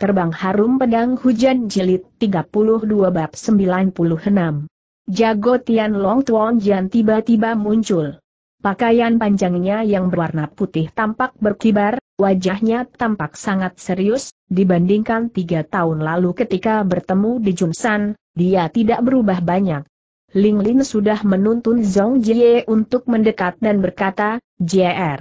Terbang Harum Pedang Hujan Jilid 32 Bab 96 Jago Tian Long Tuan Jian tiba-tiba muncul. Pakaian panjangnya yang berwarna putih tampak berkibar, wajahnya tampak sangat serius, dibandingkan tiga tahun lalu ketika bertemu di Junsan, dia tidak berubah banyak. Ling Lin sudah menuntun Zhong Jie untuk mendekat dan berkata, Jr. Er,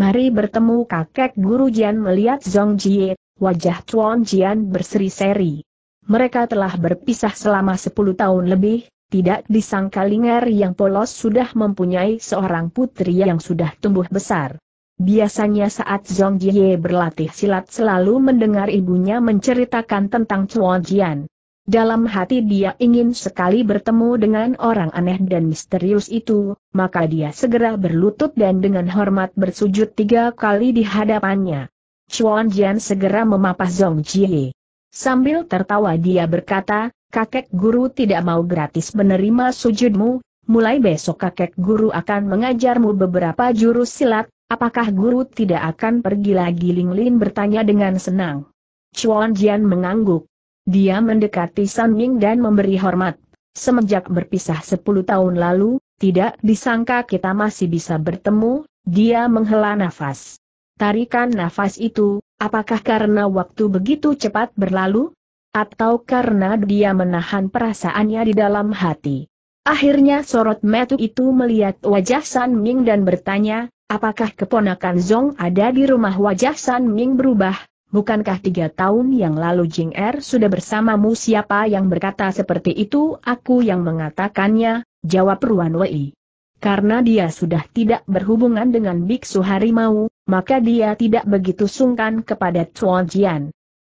mari bertemu kakek guru Jian melihat Zhong Jie wajah Chuan Jian berseri-seri. Mereka telah berpisah selama sepuluh tahun lebih, tidak disangka Linger yang polos sudah mempunyai seorang putri yang sudah tumbuh besar. Biasanya saat Zhong Jie berlatih silat selalu mendengar ibunya menceritakan tentang Chuan Jian. Dalam hati dia ingin sekali bertemu dengan orang aneh dan misterius itu, maka dia segera berlutut dan dengan hormat bersujud tiga kali di hadapannya. Chuan Jian segera memapah Zhong Jie. Sambil tertawa dia berkata, kakek guru tidak mau gratis menerima sujudmu, mulai besok kakek guru akan mengajarmu beberapa jurus silat, apakah guru tidak akan pergi lagi Ling Lin bertanya dengan senang. Chuan Jian mengangguk. Dia mendekati San Ming dan memberi hormat. Semenjak berpisah 10 tahun lalu, tidak disangka kita masih bisa bertemu, dia menghela nafas. Tarikan nafas itu, apakah karena waktu begitu cepat berlalu? Atau karena dia menahan perasaannya di dalam hati? Akhirnya sorot metu itu melihat wajah San Ming dan bertanya, apakah keponakan Zong ada di rumah wajah San Ming berubah? Bukankah tiga tahun yang lalu Jing Er sudah bersamamu siapa yang berkata seperti itu aku yang mengatakannya, jawab Ruan Wei. Karena dia sudah tidak berhubungan dengan biksu harimau, maka dia tidak begitu sungkan kepada Chuan Jian.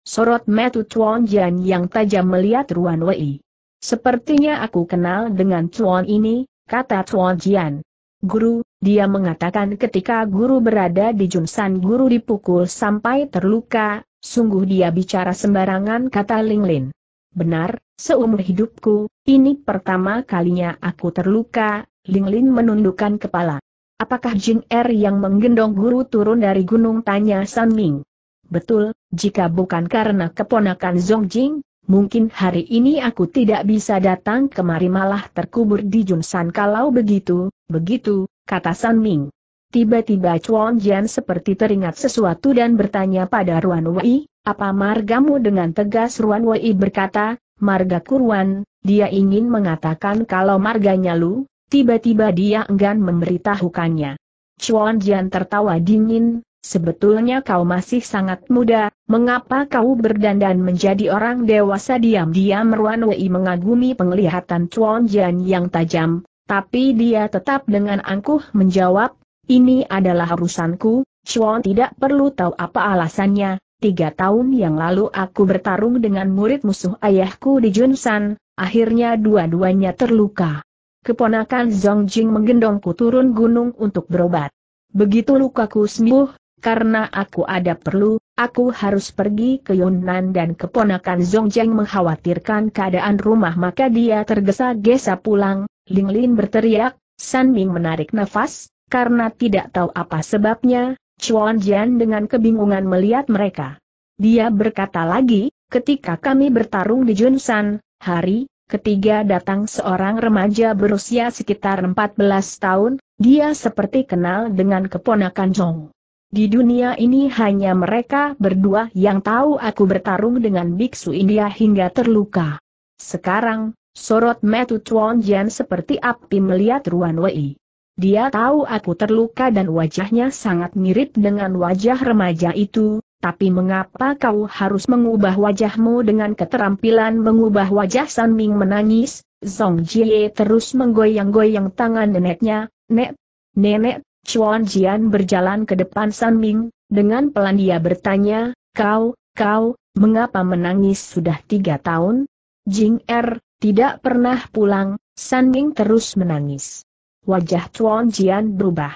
Sorot metu Chuan Jian yang tajam melihat Ruan Wei. Sepertinya aku kenal dengan Chuan ini, kata Chuan Jian. Guru, dia mengatakan ketika guru berada di Junsan guru dipukul sampai terluka, sungguh dia bicara sembarangan kata Ling Lin. Benar, seumur hidupku, ini pertama kalinya aku terluka, Ling Lin menundukkan kepala. Apakah Jing Er yang menggendong guru turun dari gunung tanya San Ming? Betul, jika bukan karena keponakan Zong Jing, mungkin hari ini aku tidak bisa datang kemari malah terkubur di Junsan kalau begitu, begitu, kata San Ming. Tiba-tiba Chuan Jian seperti teringat sesuatu dan bertanya pada Ruan Wei, apa margamu dengan tegas Ruan Wei berkata, marga Kuruan. dia ingin mengatakan kalau marganya Lu, tiba-tiba dia enggan memberitahukannya. Chuan Jian tertawa dingin, sebetulnya kau masih sangat muda, mengapa kau berdandan menjadi orang dewasa diam-diam Ruan Wei mengagumi penglihatan Chuan Jian yang tajam, tapi dia tetap dengan angkuh menjawab, ini adalah urusanku, Chuan tidak perlu tahu apa alasannya, Tiga tahun yang lalu aku bertarung dengan murid musuh ayahku di Junsan, akhirnya dua-duanya terluka keponakan Zhong Jing menggendongku turun gunung untuk berobat. Begitu lukaku sembuh, karena aku ada perlu, aku harus pergi ke Yunnan dan keponakan Zhong Jing mengkhawatirkan keadaan rumah maka dia tergesa-gesa pulang, Ling Lin berteriak, San Ming menarik nafas, karena tidak tahu apa sebabnya, Chuan Jian dengan kebingungan melihat mereka. Dia berkata lagi, ketika kami bertarung di Junsan, hari, Ketiga datang seorang remaja berusia sekitar 14 tahun, dia seperti kenal dengan keponakan Jong. Di dunia ini hanya mereka berdua yang tahu aku bertarung dengan biksu India hingga terluka. Sekarang, sorot Metu Chuan Jian seperti api melihat Ruan Wei. Dia tahu aku terluka dan wajahnya sangat mirip dengan wajah remaja itu, tapi mengapa kau harus mengubah wajahmu dengan keterampilan mengubah wajah San Ming menangis? Zong Jie terus menggoyang-goyang tangan neneknya, Nek, Nenek, Chuan Jian berjalan ke depan San Ming, dengan pelan dia bertanya, Kau, kau, mengapa menangis sudah tiga tahun? Jing Er, tidak pernah pulang, San Ming terus menangis. Wajah Chuan Jian berubah.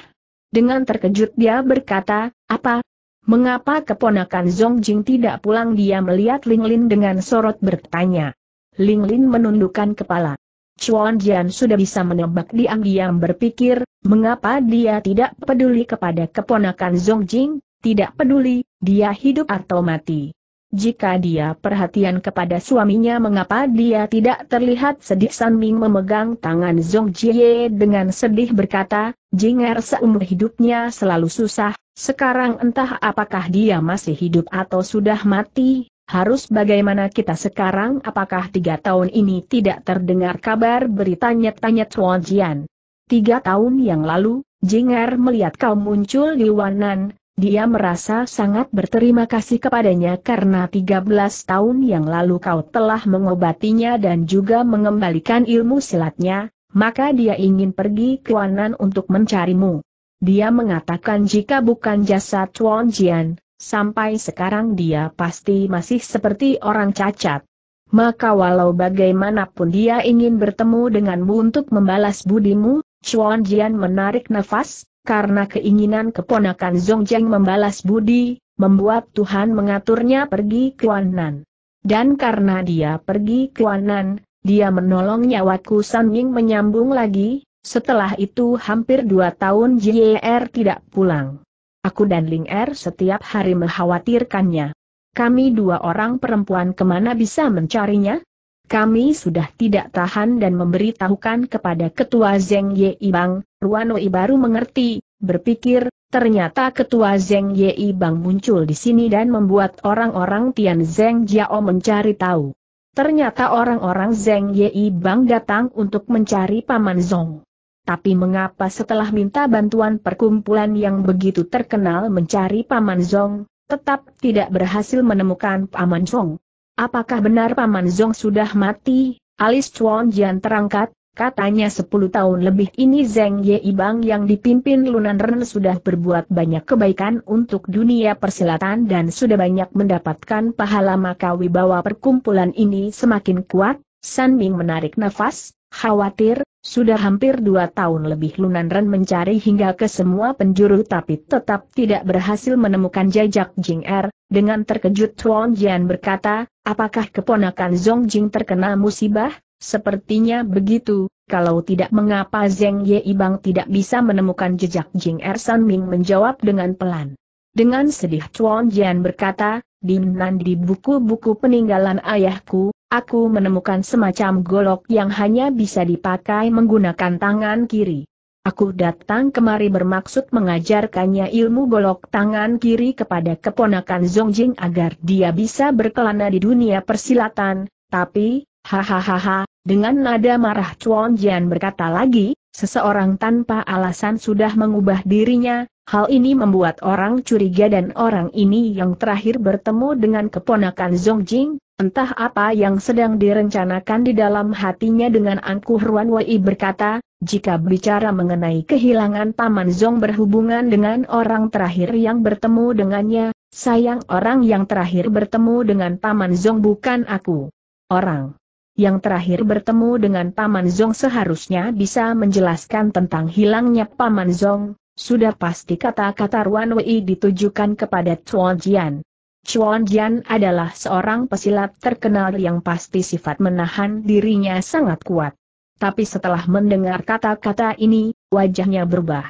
Dengan terkejut dia berkata, apa, mengapa keponakan Zong Jing tidak pulang dia melihat Ling Lin dengan sorot bertanya. Ling Lin menundukkan kepala. Chuan Jian sudah bisa menembak diam-diam berpikir, mengapa dia tidak peduli kepada keponakan Zong Jing, tidak peduli, dia hidup atau mati. Jika dia perhatian kepada suaminya mengapa dia tidak terlihat sedih San Ming memegang tangan Zong Jie dengan sedih berkata, Jing Er seumur hidupnya selalu susah, sekarang entah apakah dia masih hidup atau sudah mati, harus bagaimana kita sekarang apakah tiga tahun ini tidak terdengar kabar beritanya tanya Tuan Jian. Tiga tahun yang lalu, Jing'er melihat kau muncul di Wanan, dia merasa sangat berterima kasih kepadanya karena 13 tahun yang lalu kau telah mengobatinya dan juga mengembalikan ilmu silatnya, maka dia ingin pergi ke Wanan untuk mencarimu. Dia mengatakan jika bukan jasad Chuan Jian, sampai sekarang dia pasti masih seperti orang cacat. Maka walau bagaimanapun dia ingin bertemu denganmu untuk membalas budimu, Chuan Jian menarik nafas, karena keinginan keponakan Jiang membalas budi, membuat Tuhan mengaturnya pergi ke Wanan. Dan karena dia pergi ke Wanan, dia menolong nyawaku San Ying menyambung lagi, setelah itu hampir dua tahun JR tidak pulang. Aku dan Ling Er setiap hari mengkhawatirkannya. Kami dua orang perempuan kemana bisa mencarinya? Kami sudah tidak tahan dan memberitahukan kepada Ketua Zeng Ye Bang, Ruanoi baru mengerti, berpikir, ternyata Ketua Zeng Ye Bang muncul di sini dan membuat orang-orang Tian Zeng Jiao mencari tahu. Ternyata orang-orang Zeng Ye Bang datang untuk mencari Paman Zong tapi mengapa setelah minta bantuan perkumpulan yang begitu terkenal mencari Paman Zong, tetap tidak berhasil menemukan Paman Zong? Apakah benar Paman Zong sudah mati? Alis Chuan Jian terangkat, katanya 10 tahun lebih ini Zeng Ye Ibang yang dipimpin Lunan Ren sudah berbuat banyak kebaikan untuk dunia persilatan dan sudah banyak mendapatkan pahala maka wibawa perkumpulan ini semakin kuat, San Ming menarik nafas, khawatir, sudah hampir dua tahun lebih Lunan Ren mencari hingga ke semua penjuru tapi tetap tidak berhasil menemukan jejak Jing Er, dengan terkejut Tuan Jian berkata, apakah keponakan Zong Jing terkena musibah? Sepertinya begitu, kalau tidak mengapa Zeng Ye Ibang tidak bisa menemukan jejak Jing Er San Ming menjawab dengan pelan. Dengan sedih Tuan Jian berkata, di Nan di buku-buku peninggalan ayahku, aku menemukan semacam golok yang hanya bisa dipakai menggunakan tangan kiri. Aku datang kemari bermaksud mengajarkannya ilmu golok tangan kiri kepada keponakan Zongjing agar dia bisa berkelana di dunia persilatan, tapi, hahaha, dengan nada marah Chuan Jian berkata lagi, Seseorang tanpa alasan sudah mengubah dirinya, hal ini membuat orang curiga dan orang ini yang terakhir bertemu dengan keponakan Jing, entah apa yang sedang direncanakan di dalam hatinya dengan angkuh Ruan Wei berkata, jika bicara mengenai kehilangan Paman Zhong berhubungan dengan orang terakhir yang bertemu dengannya, sayang orang yang terakhir bertemu dengan Paman Zhong bukan aku. Orang yang terakhir bertemu dengan Paman Zong seharusnya bisa menjelaskan tentang hilangnya Paman Zong, sudah pasti kata-kata Ruan Wei ditujukan kepada Chuan Jian. Chuan Jian adalah seorang pesilat terkenal yang pasti sifat menahan dirinya sangat kuat. Tapi setelah mendengar kata-kata ini, wajahnya berubah.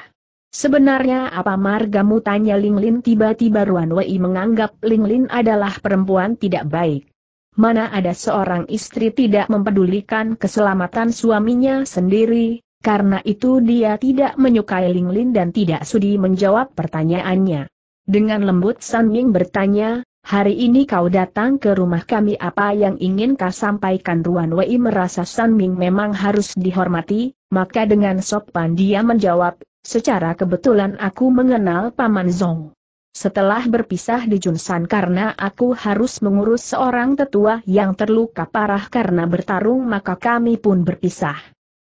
Sebenarnya apa margamu tanya Ling Lin tiba-tiba Ruan Wei menganggap Ling Lin adalah perempuan tidak baik mana ada seorang istri tidak mempedulikan keselamatan suaminya sendiri, karena itu dia tidak menyukai Ling Lin dan tidak sudi menjawab pertanyaannya. Dengan lembut San Ming bertanya, hari ini kau datang ke rumah kami apa yang ingin kau sampaikan Ruan Wei merasa San Ming memang harus dihormati, maka dengan sopan dia menjawab, secara kebetulan aku mengenal Paman Zong. Setelah berpisah di Junsan karena aku harus mengurus seorang tetua yang terluka parah karena bertarung maka kami pun berpisah.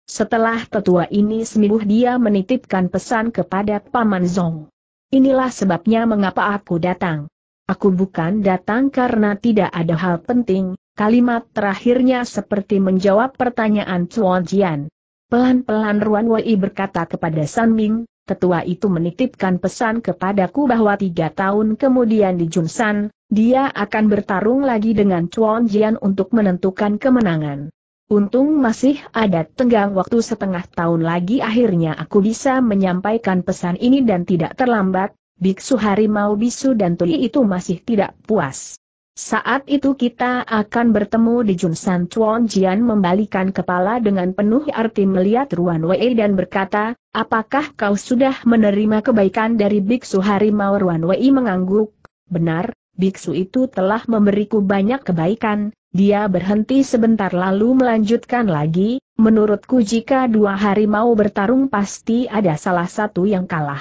Setelah tetua ini sembuh dia menitipkan pesan kepada Paman Zong. Inilah sebabnya mengapa aku datang. Aku bukan datang karena tidak ada hal penting, kalimat terakhirnya seperti menjawab pertanyaan Chuan Jian. Pelan-pelan Ruan Wei berkata kepada San Ming, Tetua itu menitipkan pesan kepadaku bahwa tiga tahun kemudian di Junsan, dia akan bertarung lagi dengan Chuan Jian untuk menentukan kemenangan. Untung masih ada tenggang waktu setengah tahun lagi akhirnya aku bisa menyampaikan pesan ini dan tidak terlambat, Biksu Harimau Bisu dan Tuli itu masih tidak puas. Saat itu kita akan bertemu di Junsan Chuan Jian membalikan kepala dengan penuh arti melihat Ruan Wei dan berkata, apakah kau sudah menerima kebaikan dari Biksu Harimau Ruan Wei mengangguk, benar, Biksu itu telah memberiku banyak kebaikan, dia berhenti sebentar lalu melanjutkan lagi, menurutku jika dua harimau bertarung pasti ada salah satu yang kalah.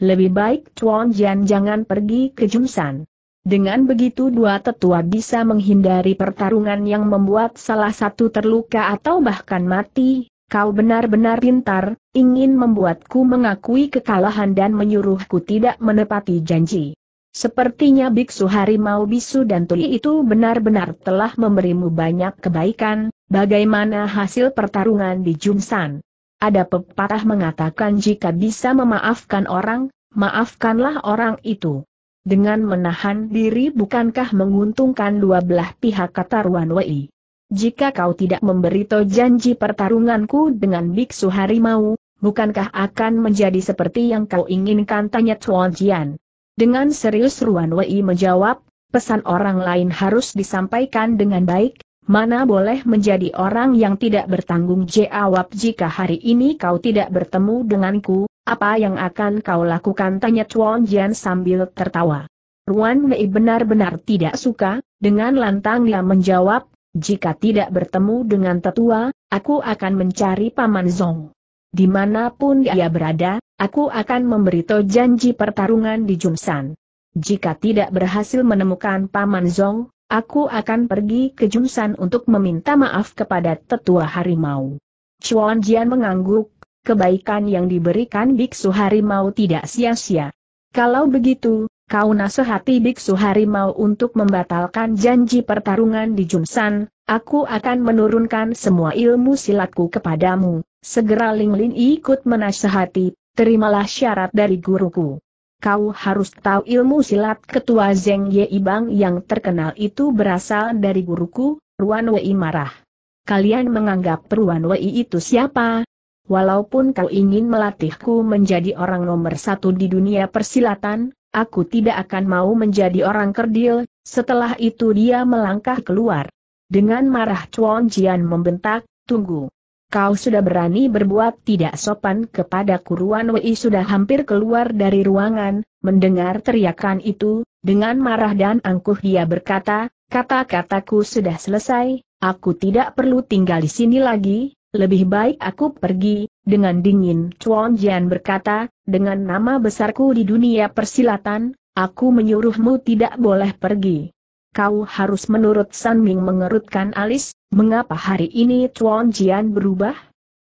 Lebih baik Chuan Jian jangan pergi ke Junsan. Dengan begitu dua tetua bisa menghindari pertarungan yang membuat salah satu terluka atau bahkan mati, kau benar-benar pintar, ingin membuatku mengakui kekalahan dan menyuruhku tidak menepati janji. Sepertinya biksu harimau bisu dan tuli itu benar-benar telah memberimu banyak kebaikan, bagaimana hasil pertarungan di Jumsan? Ada pepatah mengatakan jika bisa memaafkan orang, maafkanlah orang itu. Dengan menahan diri bukankah menguntungkan dua belah pihak kata Ruan Wei. Jika kau tidak memberi to janji pertarunganku dengan biksu harimau, bukankah akan menjadi seperti yang kau inginkan tanya Chuan Jian. Dengan serius Ruan Wei menjawab, pesan orang lain harus disampaikan dengan baik, Mana boleh menjadi orang yang tidak bertanggung jawab jika hari ini kau tidak bertemu denganku, apa yang akan kau lakukan tanya Chuan Jian sambil tertawa. Ruan Mei benar-benar tidak suka, dengan lantang dia menjawab, jika tidak bertemu dengan tetua, aku akan mencari Paman Zong. Dimanapun dia berada, aku akan memberitahu janji pertarungan di Jumsan. Jika tidak berhasil menemukan Paman Zong, aku akan pergi ke Jumsan untuk meminta maaf kepada tetua harimau. Chuan Jian mengangguk, kebaikan yang diberikan Biksu Harimau tidak sia-sia. Kalau begitu, kau nasihati Biksu Harimau untuk membatalkan janji pertarungan di Jumsan, aku akan menurunkan semua ilmu silatku kepadamu. Segera Ling Lin ikut menasihati, terimalah syarat dari guruku. Kau harus tahu ilmu silat ketua Zeng Ye Ibang yang terkenal itu berasal dari guruku, Ruan Wei marah. Kalian menganggap Ruan Wei itu siapa, walaupun kau ingin melatihku menjadi orang nomor satu di dunia persilatan, aku tidak akan mau menjadi orang kerdil, setelah itu dia melangkah keluar. Dengan marah Chuan Jian membentak, tunggu. Kau sudah berani berbuat tidak sopan kepada Kuruan Wei sudah hampir keluar dari ruangan, mendengar teriakan itu, dengan marah dan angkuh dia berkata, kata-kataku sudah selesai, aku tidak perlu tinggal di sini lagi, lebih baik aku pergi, dengan dingin Chuan Jian berkata, dengan nama besarku di dunia persilatan, aku menyuruhmu tidak boleh pergi. Kau harus menurut San Ming mengerutkan alis, mengapa hari ini Chuan Jian berubah?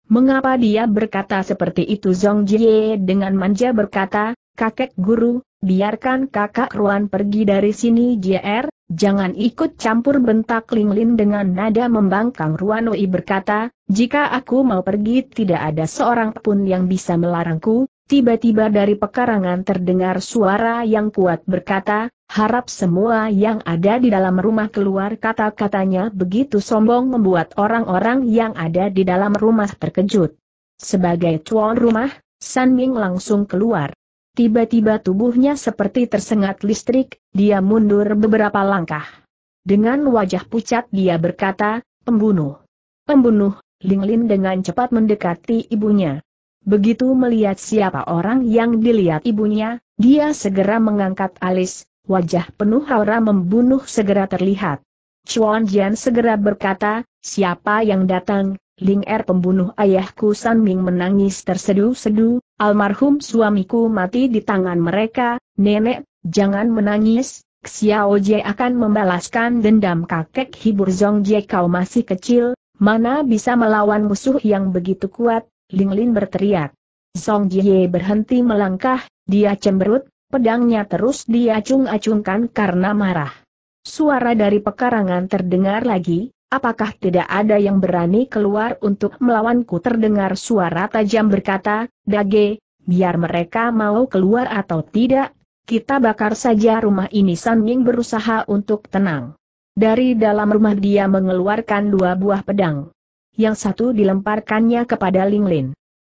Mengapa dia berkata seperti itu Zhong Jie dengan manja berkata, kakek guru, biarkan kakak Ruan pergi dari sini JR, Jangan ikut campur bentak Ling Lin dengan nada membangkang Ruanoi berkata, jika aku mau pergi tidak ada seorang pun yang bisa melarangku, tiba-tiba dari pekarangan terdengar suara yang kuat berkata, harap semua yang ada di dalam rumah keluar kata-katanya begitu sombong membuat orang-orang yang ada di dalam rumah terkejut. Sebagai tuan rumah, San Ming langsung keluar. Tiba-tiba tubuhnya seperti tersengat listrik, dia mundur beberapa langkah. Dengan wajah pucat dia berkata, pembunuh. Pembunuh, Ling Lin dengan cepat mendekati ibunya. Begitu melihat siapa orang yang dilihat ibunya, dia segera mengangkat alis, wajah penuh aura membunuh segera terlihat. Chuan Jian segera berkata, siapa yang datang, Ling Er pembunuh ayahku San Ming menangis tersedu-sedu, almarhum suamiku mati di tangan mereka, nenek, jangan menangis, Xiao Jie akan membalaskan dendam kakek hibur Zong Jie kau masih kecil, mana bisa melawan musuh yang begitu kuat, Ling Lin berteriak. Zong Jie berhenti melangkah, dia cemberut, pedangnya terus diacung-acungkan karena marah. Suara dari pekarangan terdengar lagi, apakah tidak ada yang berani keluar untuk melawanku terdengar suara tajam berkata, Dage, biar mereka mau keluar atau tidak, kita bakar saja rumah ini San Ying berusaha untuk tenang. Dari dalam rumah dia mengeluarkan dua buah pedang. Yang satu dilemparkannya kepada Ling Lin.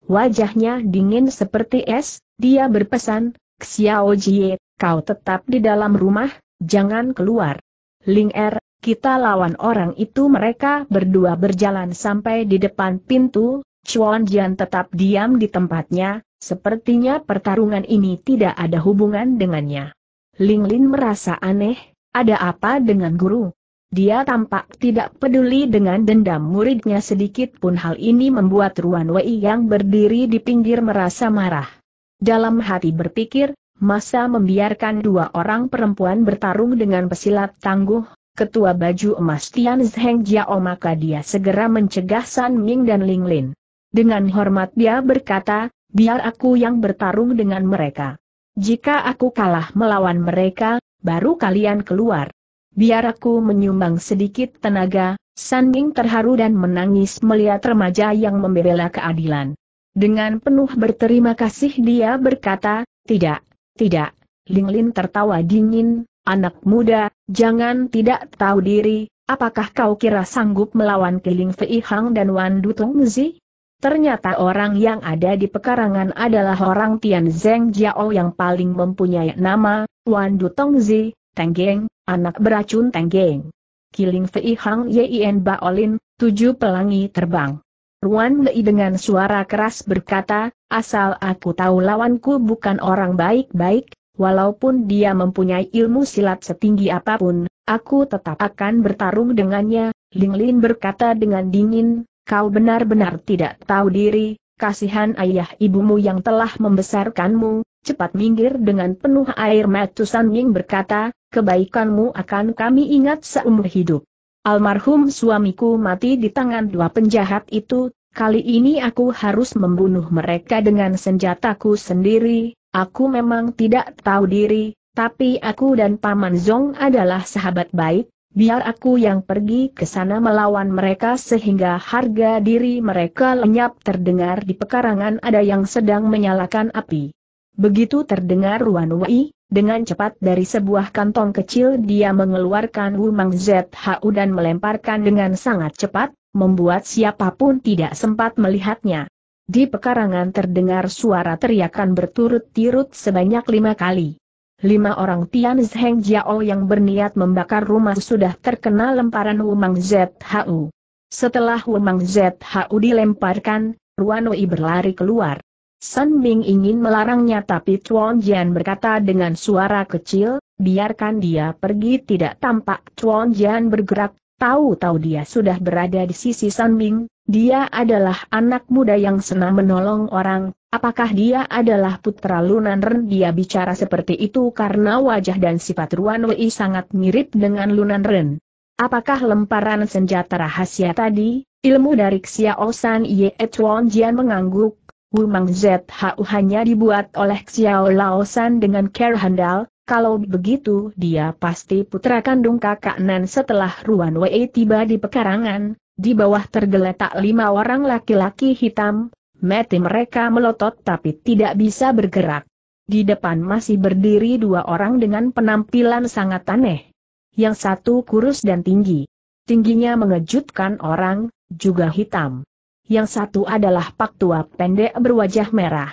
Wajahnya dingin seperti es, dia berpesan, Xiao Jie, kau tetap di dalam rumah, jangan keluar. Ling Er kita lawan orang itu mereka berdua berjalan sampai di depan pintu, Chuan Jian tetap diam di tempatnya, sepertinya pertarungan ini tidak ada hubungan dengannya. Ling Lin merasa aneh, ada apa dengan guru? Dia tampak tidak peduli dengan dendam muridnya sedikit pun hal ini membuat Ruan Wei yang berdiri di pinggir merasa marah. Dalam hati berpikir, masa membiarkan dua orang perempuan bertarung dengan pesilat tangguh, ketua baju emas Tian Zheng Jiao maka dia segera mencegah San Ming dan Ling Lin. Dengan hormat dia berkata, biar aku yang bertarung dengan mereka. Jika aku kalah melawan mereka, baru kalian keluar. Biar aku menyumbang sedikit tenaga, San Ming terharu dan menangis melihat remaja yang membela keadilan. Dengan penuh berterima kasih dia berkata, tidak, tidak, Ling Lin tertawa dingin, Anak muda, jangan tidak tahu diri, apakah kau kira sanggup melawan Keling Fei Hang dan Wan Du Zi? Ternyata orang yang ada di pekarangan adalah orang Tian Zeng Jiao yang paling mempunyai nama, Wan Dutung Zi, Tenggeng, anak beracun Tenggeng. Keling Fei Hang Yin Baolin, tujuh pelangi terbang. Ruan Lei dengan suara keras berkata, asal aku tahu lawanku bukan orang baik-baik, walaupun dia mempunyai ilmu silat setinggi apapun, aku tetap akan bertarung dengannya, Ling Lin berkata dengan dingin, kau benar-benar tidak tahu diri, kasihan ayah ibumu yang telah membesarkanmu, cepat minggir dengan penuh air mata San Ying berkata, kebaikanmu akan kami ingat seumur hidup. Almarhum suamiku mati di tangan dua penjahat itu, kali ini aku harus membunuh mereka dengan senjataku sendiri, Aku memang tidak tahu diri, tapi aku dan Paman Zong adalah sahabat baik, biar aku yang pergi ke sana melawan mereka sehingga harga diri mereka lenyap terdengar di pekarangan ada yang sedang menyalakan api. Begitu terdengar Ruan Wei, dengan cepat dari sebuah kantong kecil dia mengeluarkan Wumang ZHU dan melemparkan dengan sangat cepat, membuat siapapun tidak sempat melihatnya. Di pekarangan terdengar suara teriakan berturut-turut sebanyak lima kali. Lima orang Tian Zheng Jiao yang berniat membakar rumah sudah terkena lemparan Wu Wumang ZHU. Setelah Wu Wumang ZHU dilemparkan, Ruanoi berlari keluar. San Ming ingin melarangnya tapi Chuan Jian berkata dengan suara kecil, biarkan dia pergi tidak tampak Chuan Jian bergerak, Tahu-tahu dia sudah berada di sisi Sanbing, dia adalah anak muda yang senang menolong orang, apakah dia adalah putra Lunan Ren? Dia bicara seperti itu karena wajah dan sifat Ruan Wei sangat mirip dengan Lunan Ren. Apakah lemparan senjata rahasia tadi, ilmu dari Xiao San Ye Chuan Jian mengangguk, Mang ZHU hanya dibuat oleh Xiao Lao dengan care handal, kalau begitu dia pasti putra kandung kakak Nan setelah Ruan Wei tiba di pekarangan, di bawah tergeletak lima orang laki-laki hitam, mati mereka melotot tapi tidak bisa bergerak. Di depan masih berdiri dua orang dengan penampilan sangat aneh. Yang satu kurus dan tinggi. Tingginya mengejutkan orang, juga hitam. Yang satu adalah pak tua pendek berwajah merah.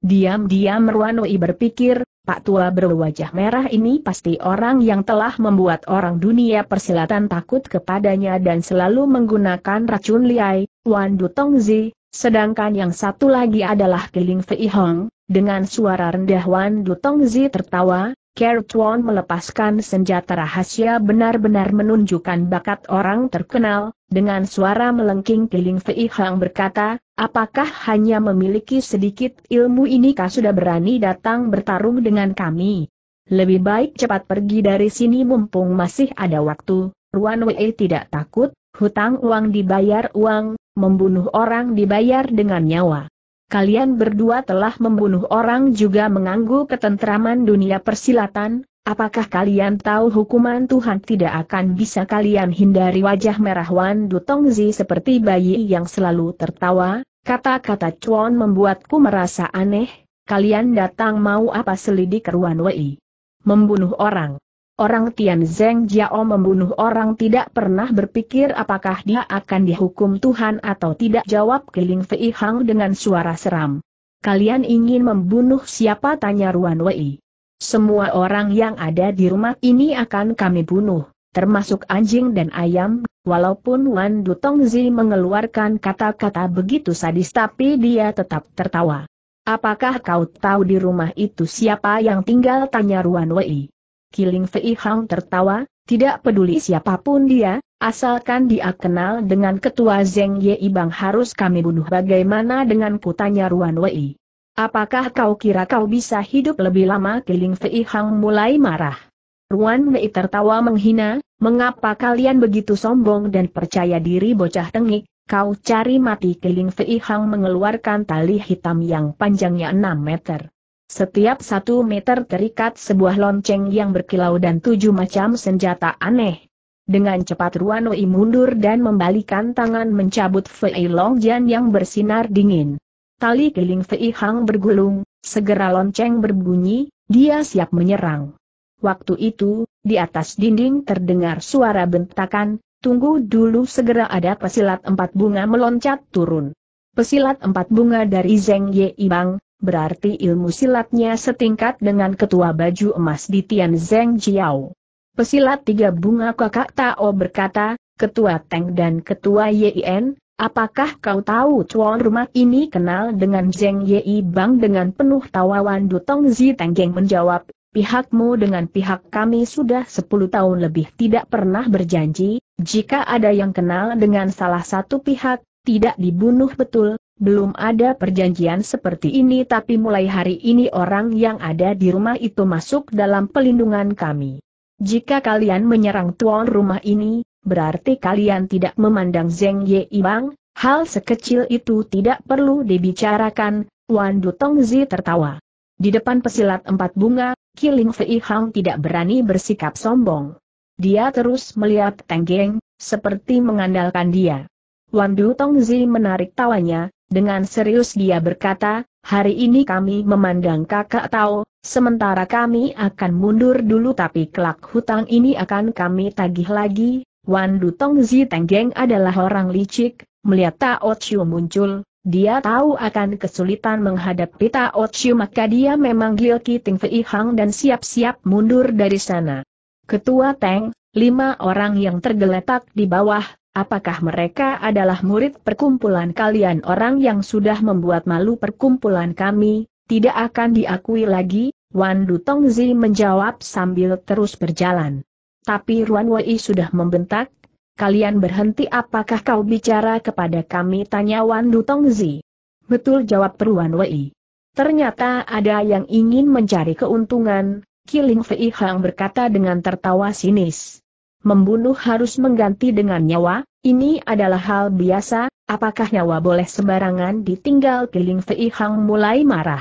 Diam-diam Ruanui berpikir, Pak Tua berwajah merah ini pasti orang yang telah membuat orang dunia persilatan takut kepadanya dan selalu menggunakan racun liai, Wan Du Tongzi. sedangkan yang satu lagi adalah Keling Fei Hong, dengan suara rendah Wan Du Tongzi tertawa, Tuan melepaskan senjata rahasia benar-benar menunjukkan bakat orang terkenal, dengan suara melengking Kiling Fei Hang berkata, apakah hanya memiliki sedikit ilmu ini inikah sudah berani datang bertarung dengan kami? Lebih baik cepat pergi dari sini mumpung masih ada waktu, Ruan Wei tidak takut, hutang uang dibayar uang, membunuh orang dibayar dengan nyawa kalian berdua telah membunuh orang juga mengganggu ketentraman dunia persilatan, apakah kalian tahu hukuman Tuhan tidak akan bisa kalian hindari wajah merah Wan Dutongzi seperti bayi yang selalu tertawa, kata-kata Chuan membuatku merasa aneh, kalian datang mau apa selidik Ruan Wei? Membunuh orang orang Tian Zeng Jiao membunuh orang tidak pernah berpikir apakah dia akan dihukum Tuhan atau tidak jawab Keling Fei Hang dengan suara seram. Kalian ingin membunuh siapa tanya Ruan Wei. Semua orang yang ada di rumah ini akan kami bunuh, termasuk anjing dan ayam, walaupun Wan Zi mengeluarkan kata-kata begitu sadis tapi dia tetap tertawa. Apakah kau tahu di rumah itu siapa yang tinggal tanya Ruan Wei? Kiling Fei Hang tertawa, tidak peduli siapapun dia, asalkan dia kenal dengan ketua Zeng Ye Ibang harus kami bunuh bagaimana dengan kutanya Ruan Wei. Apakah kau kira kau bisa hidup lebih lama Kiling Fei Hang mulai marah. Ruan Wei tertawa menghina, mengapa kalian begitu sombong dan percaya diri bocah tengik, kau cari mati Kiling Fei Hang mengeluarkan tali hitam yang panjangnya 6 meter. Setiap satu meter terikat sebuah lonceng yang berkilau dan tujuh macam senjata aneh. Dengan cepat Ruanoi mundur dan membalikan tangan mencabut Fei Longjian yang bersinar dingin. Tali keling Fei Hang bergulung, segera lonceng berbunyi, dia siap menyerang. Waktu itu, di atas dinding terdengar suara bentakan, tunggu dulu segera ada pesilat empat bunga meloncat turun. Pesilat empat bunga dari Zeng Ye Ibang, berarti ilmu silatnya setingkat dengan ketua baju emas di Tian Zheng Jiao. Pesilat tiga bunga kakak Tao berkata, Ketua Teng dan Ketua Yin, apakah kau tahu cuan rumah ini kenal dengan Zeng Yi Bang dengan penuh tawawan Dutong Zi Tenggeng menjawab, pihakmu dengan pihak kami sudah sepuluh tahun lebih tidak pernah berjanji, jika ada yang kenal dengan salah satu pihak, tidak dibunuh betul, belum ada perjanjian seperti ini tapi mulai hari ini orang yang ada di rumah itu masuk dalam pelindungan kami. Jika kalian menyerang tuan rumah ini, berarti kalian tidak memandang Zeng Ye Ibang, hal sekecil itu tidak perlu dibicarakan, Wan Dutong Zi tertawa. Di depan pesilat empat bunga, Kiling Fei Hang tidak berani bersikap sombong. Dia terus melihat Teng Geng, seperti mengandalkan dia. Wan Dutong Zi menarik tawanya, dengan serius dia berkata, hari ini kami memandang kakak tahu, sementara kami akan mundur dulu tapi kelak hutang ini akan kami tagih lagi. Wan Dutong Zi Tenggeng adalah orang licik, melihat Tao Chiu muncul, dia tahu akan kesulitan menghadapi Tao Chiu maka dia memang Gilki Ting Fei Hang dan siap-siap mundur dari sana. Ketua Teng, lima orang yang tergeletak di bawah, Apakah mereka adalah murid perkumpulan kalian orang yang sudah membuat malu perkumpulan kami, tidak akan diakui lagi? Wan Dutongzi menjawab sambil terus berjalan. Tapi Ruan Wei sudah membentak, kalian berhenti apakah kau bicara kepada kami tanya Wan Dutongzi. Betul jawab Ruan Wei. Ternyata ada yang ingin mencari keuntungan, Killing Fei Hang berkata dengan tertawa sinis membunuh harus mengganti dengan nyawa, ini adalah hal biasa, apakah nyawa boleh sembarangan ditinggal keling Fei Hang mulai marah.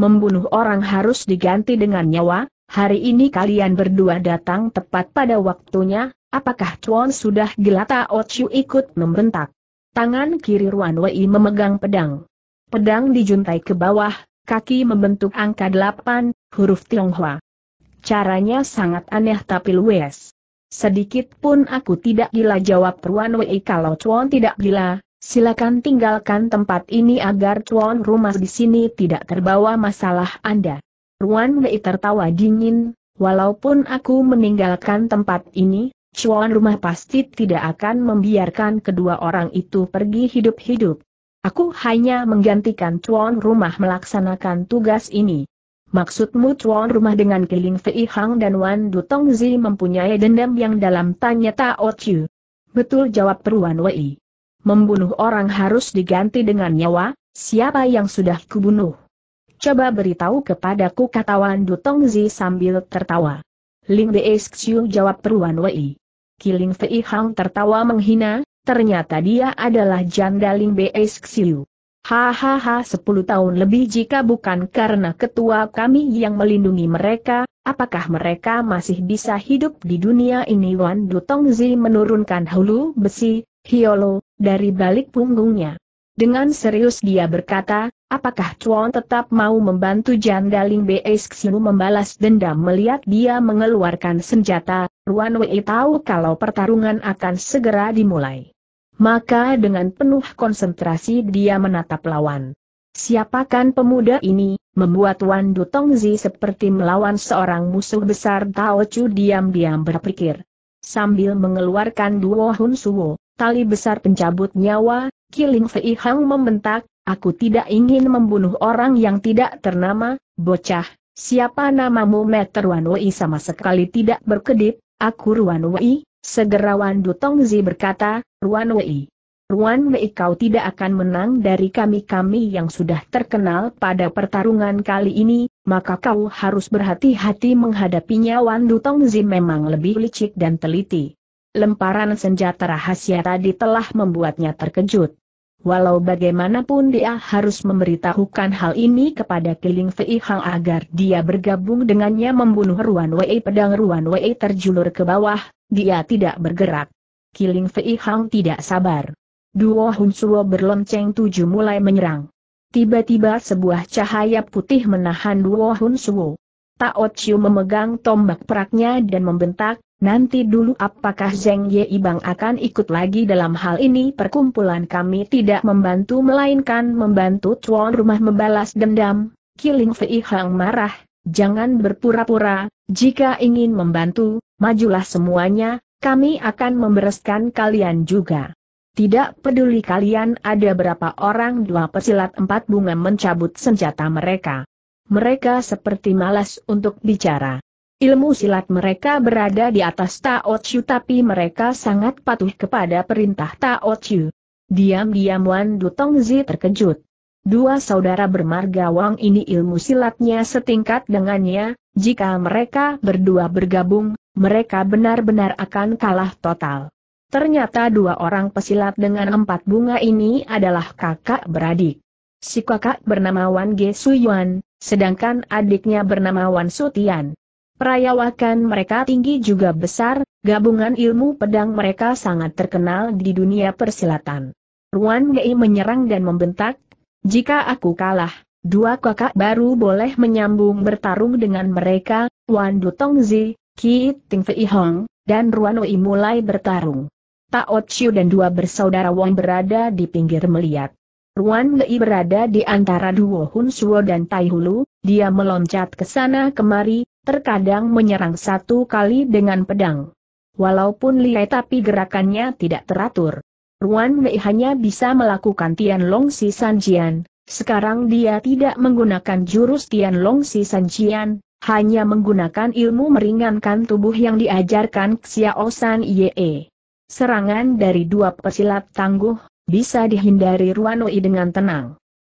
Membunuh orang harus diganti dengan nyawa, hari ini kalian berdua datang tepat pada waktunya, apakah Chuan sudah gelata Ochu oh ikut membentak. Tangan kiri Ruan Wei memegang pedang. Pedang dijuntai ke bawah, kaki membentuk angka delapan, huruf Tionghoa. Caranya sangat aneh tapi luwes. Sedikit pun aku tidak gila jawab Ruan Wei kalau Chuan tidak gila, silakan tinggalkan tempat ini agar Chuan rumah di sini tidak terbawa masalah Anda. Ruan Wei tertawa dingin, walaupun aku meninggalkan tempat ini, Chuan rumah pasti tidak akan membiarkan kedua orang itu pergi hidup-hidup. Aku hanya menggantikan cuan rumah melaksanakan tugas ini. Maksudmu tuan rumah dengan Keling Fei Hang dan Wan Tong Zi mempunyai dendam yang dalam tanya Tao Chu. Betul jawab Peruan Wei. Membunuh orang harus diganti dengan nyawa, siapa yang sudah kubunuh? Coba beritahu kepadaku kata Wan Tong Zi sambil tertawa. Ling De Xiu jawab Peruan Wei. Keling Fei Hang tertawa menghina, ternyata dia adalah janda Ling Be Xiu. Hahaha sepuluh tahun lebih jika bukan karena ketua kami yang melindungi mereka, apakah mereka masih bisa hidup di dunia ini Wan Dutongzi menurunkan hulu besi, hiolo, dari balik punggungnya. Dengan serius dia berkata, Apakah Chuan tetap mau membantu Jandaling Beixiu Xiu membalas dendam melihat dia mengeluarkan senjata, Ruan Wei tahu kalau pertarungan akan segera dimulai maka dengan penuh konsentrasi dia menatap lawan. Siapakan pemuda ini, membuat Wan Tongzi seperti melawan seorang musuh besar Tao Chu diam-diam berpikir. Sambil mengeluarkan duo Hun Suo, tali besar pencabut nyawa, Killing Fei Hang membentak, aku tidak ingin membunuh orang yang tidak ternama, bocah, siapa namamu Meter Wan Wei sama sekali tidak berkedip, aku Ruan Wei, Segera Wan Dutongzi berkata, Ruan Wei. Ruan Wei kau tidak akan menang dari kami-kami yang sudah terkenal pada pertarungan kali ini, maka kau harus berhati-hati menghadapinya Wan Dutongzi memang lebih licik dan teliti. Lemparan senjata rahasia tadi telah membuatnya terkejut. Walau bagaimanapun dia harus memberitahukan hal ini kepada Kiling Fei Hang agar dia bergabung dengannya membunuh Ruan Wei pedang Ruan Wei terjulur ke bawah, dia tidak bergerak. Killing Fei Hang tidak sabar. Duo Hun Suo berlonceng tujuh mulai menyerang. Tiba-tiba sebuah cahaya putih menahan Duo Hun Suo. Tao Chiu memegang tombak peraknya dan membentak, nanti dulu apakah Zeng Ye Ibang akan ikut lagi dalam hal ini perkumpulan kami tidak membantu melainkan membantu tuan rumah membalas dendam. Killing Fei Hang marah, jangan berpura-pura, jika ingin membantu, Majulah semuanya, kami akan membereskan kalian juga. Tidak peduli kalian ada berapa orang dua pesilat empat bunga mencabut senjata mereka. Mereka seperti malas untuk bicara. Ilmu silat mereka berada di atas Tao Chiu tapi mereka sangat patuh kepada perintah Tao Chiu. Diam-diam Wan Dutongzi terkejut. Dua saudara bermarga Wang ini ilmu silatnya setingkat dengannya, jika mereka berdua bergabung, mereka benar-benar akan kalah total. Ternyata dua orang pesilat dengan empat bunga ini adalah kakak beradik. Si kakak bernama Wan Ge Suyuan, sedangkan adiknya bernama Wan Sutian. Perayawakan mereka tinggi juga besar, gabungan ilmu pedang mereka sangat terkenal di dunia persilatan. Wan Gei menyerang dan membentak, jika aku kalah, dua kakak baru boleh menyambung bertarung dengan mereka, Wan Dutongzi, Ki Ting Fei Hong, dan Ruan Wei mulai bertarung. Tao Chiu dan dua bersaudara Wong berada di pinggir melihat. Ruan Wei berada di antara Duo Hun Suo dan Tai Hulu, dia meloncat ke sana kemari, terkadang menyerang satu kali dengan pedang. Walaupun lihai tapi gerakannya tidak teratur. Ruan Wei hanya bisa melakukan Tianlong Si Sanjian, sekarang dia tidak menggunakan jurus Tianlong Si Sanjian, hanya menggunakan ilmu meringankan tubuh yang diajarkan Xiao San Ye. Serangan dari dua pesilat tangguh, bisa dihindari Ruanoi dengan tenang.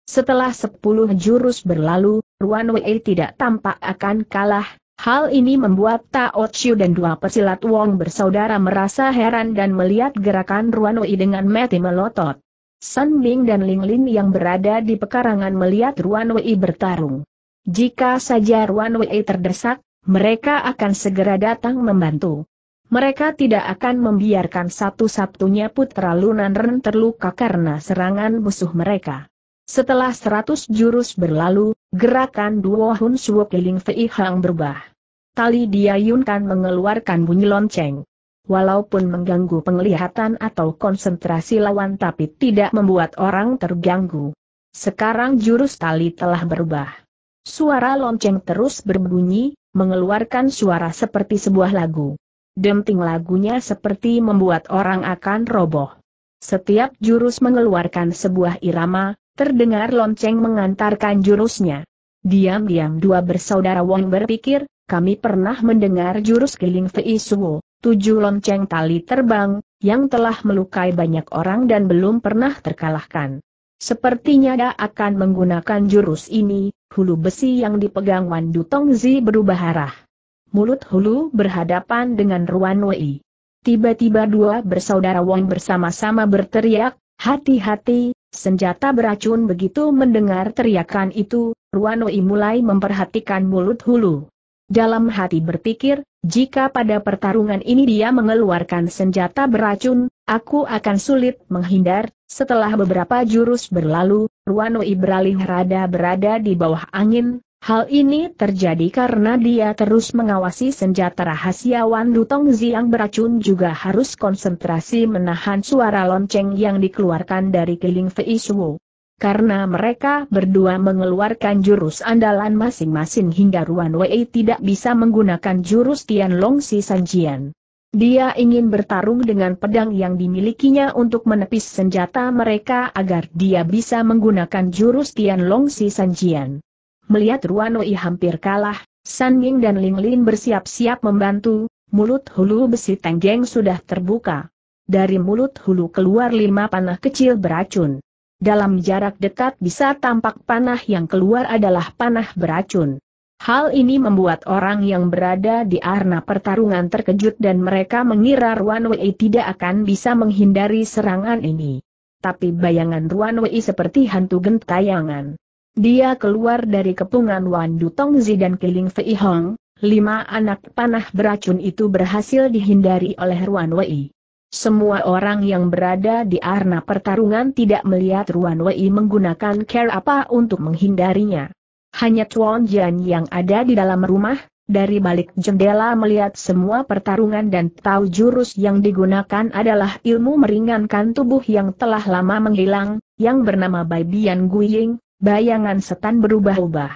Setelah sepuluh jurus berlalu, Ruanoi tidak tampak akan kalah, Hal ini membuat Tao Chiu dan dua pesilat Wong bersaudara merasa heran dan melihat gerakan Ruanoi dengan mati melotot. Sun Ming dan Ling Lin yang berada di pekarangan melihat Ruanoi bertarung. Jika saja Ruan Wei terdesak, mereka akan segera datang membantu. Mereka tidak akan membiarkan satu-satunya putra Lunan Ren terluka karena serangan musuh mereka. Setelah seratus jurus berlalu, gerakan Duo Hun Suo Keling Fei Hang berubah. Tali diayunkan mengeluarkan bunyi lonceng. Walaupun mengganggu penglihatan atau konsentrasi lawan tapi tidak membuat orang terganggu. Sekarang jurus tali telah berubah. Suara lonceng terus berbunyi, mengeluarkan suara seperti sebuah lagu. Denting lagunya seperti membuat orang akan roboh. Setiap jurus mengeluarkan sebuah irama, terdengar lonceng mengantarkan jurusnya. Diam-diam dua bersaudara Wong berpikir, kami pernah mendengar jurus Giling Fei Suo, tujuh lonceng tali terbang, yang telah melukai banyak orang dan belum pernah terkalahkan. Sepertinya dia akan menggunakan jurus ini, hulu besi yang dipegang Wan Dutongzi berubah arah. Mulut hulu berhadapan dengan Ruan Wei. Tiba-tiba dua bersaudara Wang bersama-sama berteriak, hati-hati, senjata beracun begitu mendengar teriakan itu, Ruan Wei mulai memperhatikan mulut hulu. Dalam hati berpikir, jika pada pertarungan ini dia mengeluarkan senjata beracun, aku akan sulit menghindar, setelah beberapa jurus berlalu, Ruanoi Ibralih rada berada di bawah angin, hal ini terjadi karena dia terus mengawasi senjata rahasia Wan Dutong yang beracun juga harus konsentrasi menahan suara lonceng yang dikeluarkan dari Keling Fei Suo. Karena mereka berdua mengeluarkan jurus andalan masing-masing hingga Ruan Wei tidak bisa menggunakan jurus Tian Long Si Sanjian. Dia ingin bertarung dengan pedang yang dimilikinya untuk menepis senjata mereka agar dia bisa menggunakan jurus Tian Long Si Sanjian. Melihat Ruanoi hampir kalah, San Ying dan Ling Lin bersiap-siap membantu, mulut hulu besi tenggeng sudah terbuka. Dari mulut hulu keluar lima panah kecil beracun. Dalam jarak dekat bisa tampak panah yang keluar adalah panah beracun. Hal ini membuat orang yang berada di arena pertarungan terkejut dan mereka mengira Ruan Wei tidak akan bisa menghindari serangan ini. Tapi bayangan Ruan Wei seperti hantu gentayangan. Dia keluar dari kepungan Wan Du Dutongzi dan Keling Fei Hong, lima anak panah beracun itu berhasil dihindari oleh Ruan Wei. Semua orang yang berada di arena pertarungan tidak melihat Ruan Wei menggunakan care apa untuk menghindarinya. Hanya Chuan Jian yang ada di dalam rumah, dari balik jendela melihat semua pertarungan dan tahu jurus yang digunakan adalah ilmu meringankan tubuh yang telah lama menghilang, yang bernama Bai Bian Guying, bayangan setan berubah-ubah.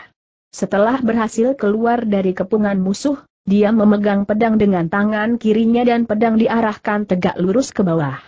Setelah berhasil keluar dari kepungan musuh, dia memegang pedang dengan tangan kirinya dan pedang diarahkan tegak lurus ke bawah.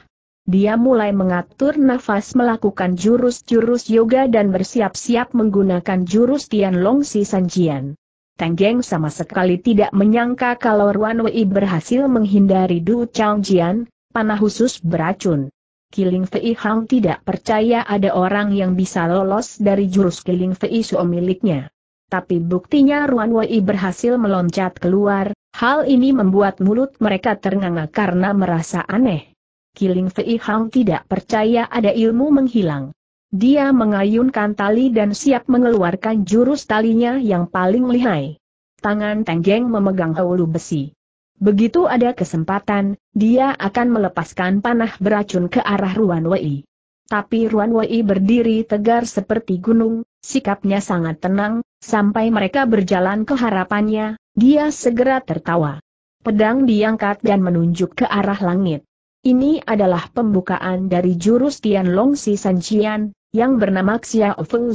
Dia mulai mengatur nafas melakukan jurus-jurus yoga dan bersiap-siap menggunakan jurus Tianlong Si Sanjian. Tenggeng sama sekali tidak menyangka kalau Ruan Wei berhasil menghindari Du Changjian, panah khusus beracun. Killing Fei Hang tidak percaya ada orang yang bisa lolos dari jurus Killing Fei Suo miliknya. Tapi buktinya Ruan Wei berhasil meloncat keluar, hal ini membuat mulut mereka ternganga karena merasa aneh. Kiling Fei Hang tidak percaya ada ilmu menghilang. Dia mengayunkan tali dan siap mengeluarkan jurus talinya yang paling lihai. Tangan Tenggeng memegang hulu besi. Begitu ada kesempatan, dia akan melepaskan panah beracun ke arah Ruan Wei. Tapi Ruan Wei berdiri tegar seperti gunung, sikapnya sangat tenang, sampai mereka berjalan ke harapannya, dia segera tertawa. Pedang diangkat dan menunjuk ke arah langit. Ini adalah pembukaan dari jurus Tianlong Si Sanjian, yang bernama Xiao Feng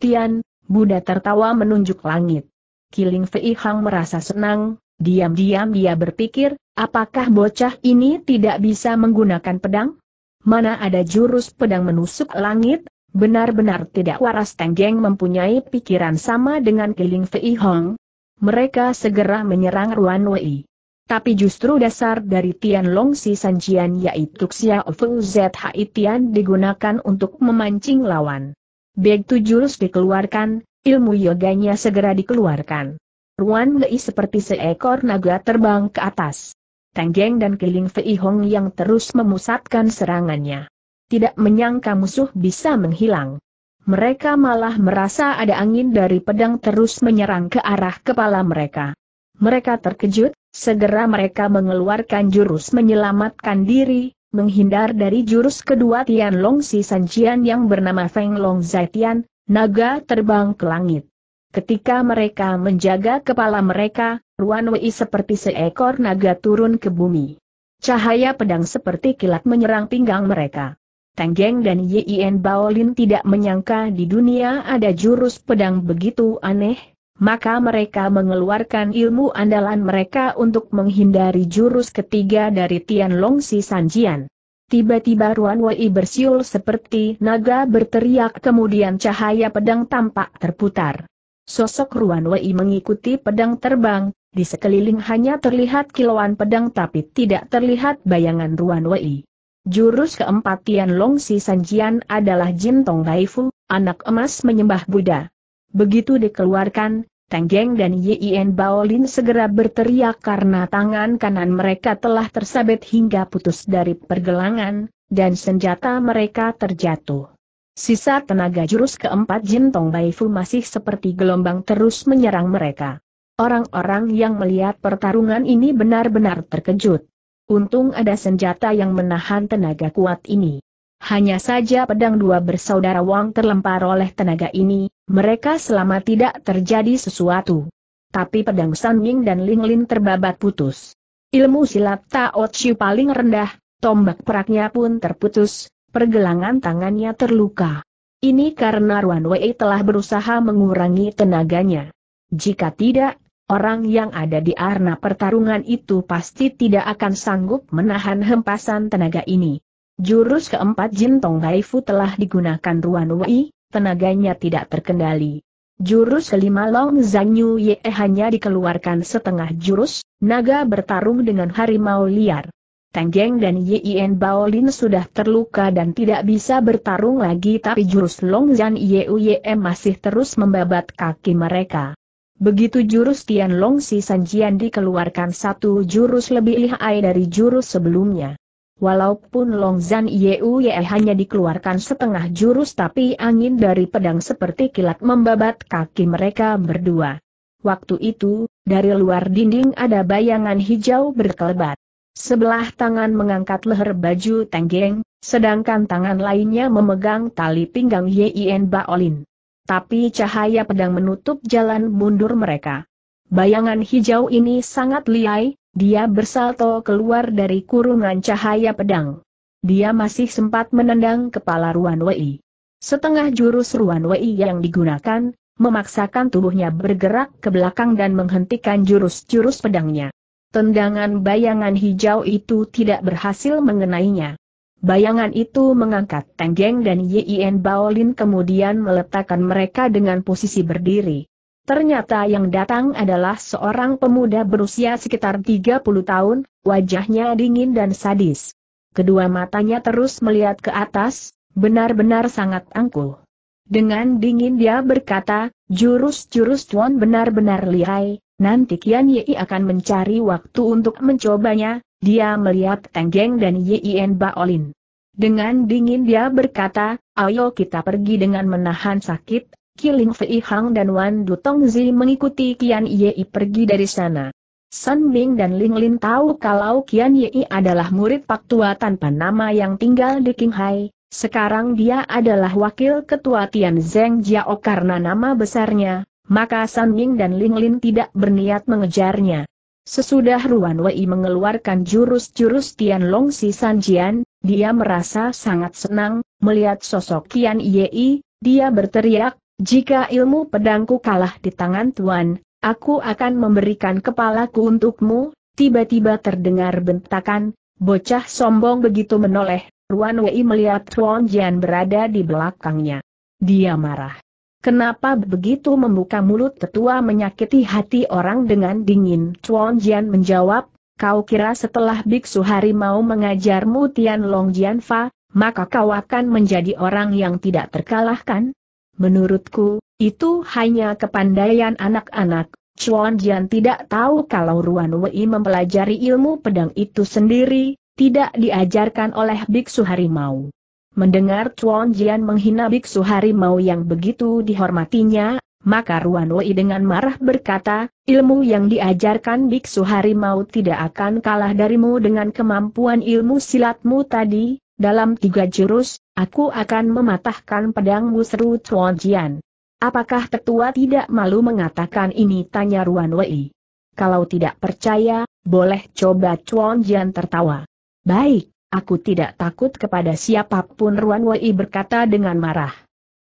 Tian, Buddha tertawa menunjuk langit. Kiling Fei Hang merasa senang, diam-diam dia berpikir, apakah bocah ini tidak bisa menggunakan pedang? Mana ada jurus pedang menusuk langit, benar-benar tidak waras Tenggeng mempunyai pikiran sama dengan Kiling Fei Hang. Mereka segera menyerang Ruan Wei. Tapi justru dasar dari Tian Long Si Sanjian yaitu Xiao Feng Zhi Tian digunakan untuk memancing lawan. Begitu jurus dikeluarkan, ilmu yoganya segera dikeluarkan. Ruan Lei seperti seekor naga terbang ke atas. Tenggeng dan Keling Fei Hong yang terus memusatkan serangannya. Tidak menyangka musuh bisa menghilang. Mereka malah merasa ada angin dari pedang terus menyerang ke arah kepala mereka. Mereka terkejut, Segera mereka mengeluarkan jurus menyelamatkan diri, menghindar dari jurus kedua Tian Long Si yang bernama Feng Long Zaitian, naga terbang ke langit. Ketika mereka menjaga kepala mereka, Ruan Wei seperti seekor naga turun ke bumi. Cahaya pedang seperti kilat menyerang pinggang mereka. Tanggeng dan Yien Baolin tidak menyangka di dunia ada jurus pedang begitu aneh, maka mereka mengeluarkan ilmu andalan mereka untuk menghindari jurus ketiga dari Tianlong Si Sanjian. Tiba-tiba Ruan Wei bersiul seperti naga berteriak kemudian cahaya pedang tampak terputar. Sosok Ruan Wei mengikuti pedang terbang, di sekeliling hanya terlihat kilauan pedang tapi tidak terlihat bayangan Ruan Wei. Jurus keempat Tianlong Si Sanjian adalah Jin Tong Fu, anak emas menyembah Buddha. Begitu dikeluarkan, Geng dan Yien Baolin segera berteriak karena tangan kanan mereka telah tersabet hingga putus dari pergelangan, dan senjata mereka terjatuh. Sisa tenaga jurus keempat Jin Tong Baifu masih seperti gelombang terus menyerang mereka. Orang-orang yang melihat pertarungan ini benar-benar terkejut. Untung ada senjata yang menahan tenaga kuat ini. Hanya saja pedang dua bersaudara Wang terlempar oleh tenaga ini, mereka selama tidak terjadi sesuatu. Tapi pedang San Ying dan Ling Lin terbabat putus. Ilmu silat Tao Chiu paling rendah, tombak peraknya pun terputus, pergelangan tangannya terluka. Ini karena Ruan Wei telah berusaha mengurangi tenaganya. Jika tidak, orang yang ada di arena pertarungan itu pasti tidak akan sanggup menahan hempasan tenaga ini. Jurus keempat Jin Tong Gaifu telah digunakan Ruan Wei, tenaganya tidak terkendali. Jurus kelima Long Zanyu Ye hanya dikeluarkan setengah jurus, naga bertarung dengan harimau liar. Tang Geng dan Yien Baolin sudah terluka dan tidak bisa bertarung lagi tapi jurus Long Zan Yue masih terus membabat kaki mereka. Begitu jurus Tian Long Si Sanjian dikeluarkan satu jurus lebih lihai dari jurus sebelumnya. Walaupun Long Longzan Ye hanya dikeluarkan setengah jurus tapi angin dari pedang seperti kilat membabat kaki mereka berdua. Waktu itu, dari luar dinding ada bayangan hijau berkelebat. Sebelah tangan mengangkat leher baju Tenggeng, sedangkan tangan lainnya memegang tali pinggang Yien Baolin. Tapi cahaya pedang menutup jalan mundur mereka. Bayangan hijau ini sangat liai, dia bersalto keluar dari kurungan cahaya pedang. Dia masih sempat menendang kepala Ruan Wei. Setengah jurus Ruan Wei yang digunakan, memaksakan tubuhnya bergerak ke belakang dan menghentikan jurus-jurus pedangnya. Tendangan bayangan hijau itu tidak berhasil mengenainya. Bayangan itu mengangkat Tenggeng dan Yien Baolin kemudian meletakkan mereka dengan posisi berdiri. Ternyata yang datang adalah seorang pemuda berusia sekitar 30 tahun, wajahnya dingin dan sadis. Kedua matanya terus melihat ke atas, benar-benar sangat angkuh. Dengan dingin dia berkata, jurus-jurus tuan benar-benar lihai, nanti Kian Yi akan mencari waktu untuk mencobanya, dia melihat Tenggeng dan Yien Baolin. Dengan dingin dia berkata, ayo kita pergi dengan menahan sakit, Killing Fei Hang dan Wan Du Dutongzi mengikuti Kian Yi pergi dari sana. Sun Ming dan Ling Lin tahu kalau Kian Yi adalah murid Pak Tua tanpa nama yang tinggal di Qinghai, sekarang dia adalah wakil ketua Tian Zheng Jiao karena nama besarnya, maka Sun Ming dan Ling Lin tidak berniat mengejarnya. Sesudah Ruan Wei mengeluarkan jurus-jurus Tian Long Si San Jian, dia merasa sangat senang, melihat sosok Kian Yi, dia berteriak, jika ilmu pedangku kalah di tangan Tuan, aku akan memberikan kepalaku untukmu, tiba-tiba terdengar bentakan, bocah sombong begitu menoleh, Ruan Wei melihat Tuan Jian berada di belakangnya. Dia marah. Kenapa begitu membuka mulut tetua menyakiti hati orang dengan dingin? Tuan Jian menjawab, kau kira setelah biksu harimau mengajarmu Tian Long Jian Fa, maka kau akan menjadi orang yang tidak terkalahkan? Menurutku, itu hanya kepandaian anak-anak. Chuan Jian tidak tahu kalau Ruan Wei mempelajari ilmu pedang itu sendiri, tidak diajarkan oleh biksu harimau. Mendengar Chuan Jian menghina biksu harimau yang begitu dihormatinya, maka Ruan Wei dengan marah berkata, ilmu yang diajarkan biksu harimau tidak akan kalah darimu dengan kemampuan ilmu silatmu tadi, dalam tiga jurus, Aku akan mematahkan pedangmu seru Chuan Jian. Apakah tetua tidak malu mengatakan ini tanya Ruan Wei? Kalau tidak percaya, boleh coba Chuan Jian tertawa. Baik, aku tidak takut kepada siapapun Ruan Wei berkata dengan marah.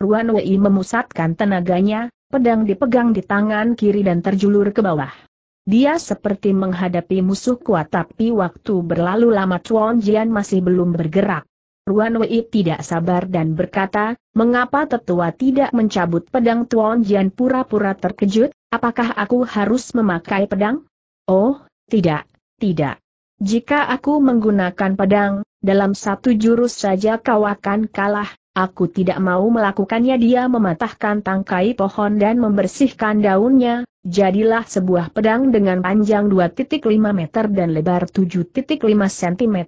Ruan Wei memusatkan tenaganya, pedang dipegang di tangan kiri dan terjulur ke bawah. Dia seperti menghadapi musuh kuat tapi waktu berlalu lama Chuan Jian masih belum bergerak. Ruan Wei tidak sabar dan berkata, mengapa tetua tidak mencabut pedang Tuan Jian pura-pura terkejut, apakah aku harus memakai pedang? Oh, tidak, tidak. Jika aku menggunakan pedang, dalam satu jurus saja kau akan kalah, aku tidak mau melakukannya dia mematahkan tangkai pohon dan membersihkan daunnya, jadilah sebuah pedang dengan panjang 2.5 meter dan lebar 7.5 cm.